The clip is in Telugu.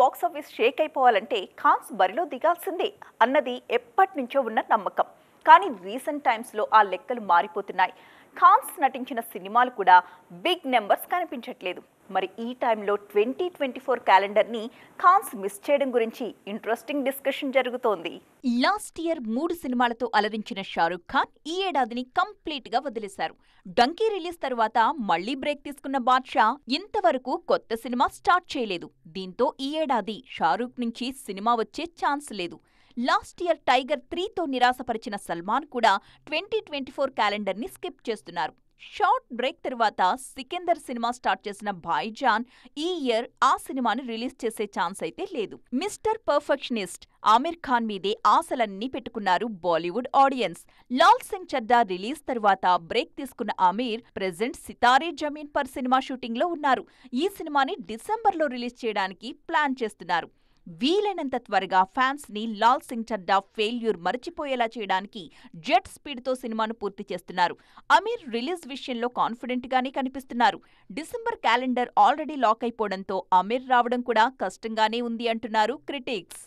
బాక్సాఫీస్ షేక్ అయిపోవాలంటే ఖాన్స్ బరిలో దిగాల్సిందే అన్నది ఎప్పటి నుంచో ఉన్న నమ్మకం కానీ రీసెంట్ టైమ్స్లో ఆ లెక్కలు మారిపోతున్నాయి ఖాన్స్ నటించిన సినిమాలు కూడా బిగ్ నెంబర్స్ కనిపించట్లేదు మరి ఈ టైంలో ట్వంటీ ట్వంటీ ఫోర్ క్యాలెండర్ని ఖాన్స్ మిస్ చేయడం గురించి ఇంట్రెస్టింగ్ డిస్కషన్ జరుగుతోంది లాస్ట్ ఇయర్ మూడు సినిమాలతో అలరించిన షారూక్ ఖాన్ ఈ ఏడాదిని కంప్లీట్గా వదిలేశారు డంకీ రిలీజ్ తర్వాత మళ్లీ బ్రేక్ తీసుకున్న బాద్షా ఇంతవరకు కొత్త సినిమా స్టార్ట్ చేయలేదు దీంతో ఈ ఏడాది షారూక్ నుంచి సినిమా వచ్చే ఛాన్స్ లేదు లాస్ట్ ఇయర్ టైగర్ త్రీతో నిరాశపరిచిన సల్మాన్ కూడా ట్వంటీ ట్వంటీ ఫోర్ క్యాలెండర్ని స్కిప్ చేస్తున్నారు షార్ట్ బ్రేక్ తర్వాత సికిందర్ సినిమా స్టార్ట్ చేసిన జాన్ ఈ ఇయర్ ఆ సినిమాను రిలీజ్ చేసే ఛాన్స్ అయితే లేదు మిస్టర్ పర్ఫెక్షనిస్ట్ ఆమిర్ ఖాన్ మీదే ఆశలన్నీ పెట్టుకున్నారు Bollywood audience Laal Singh Chaddha release తర్వాత బ్రేక్ తీసుకున్న ఆమిర్ ప్రెజెంట్ సితారే జమీన్ పర్ సినిమా షూటింగ్లో ఉన్నారు ఈ సినిమాని డిసెంబర్లో రిలీజ్ చేయడానికి ప్లాన్ చేస్తున్నారు వీలైనంత త్వరగా ఫ్యాన్స్ ని లాల్ సింగ్ చడ్డా ఫెయిల్యూర్ మరిచిపోయేలా చేయడానికి జెట్ స్పీడ్ తో సినిమాను పూర్తి చేస్తున్నారు అమీర్ రిలీజ్ విషయంలో కాన్ఫిడెంట్ గానే కనిపిస్తున్నారు డిసెంబర్ క్యాలెండర్ ఆల్రెడీ లాక్ అయిపోవడంతో అమీర్ రావడం కూడా కష్టంగానే ఉంది అంటున్నారు క్రిటిక్స్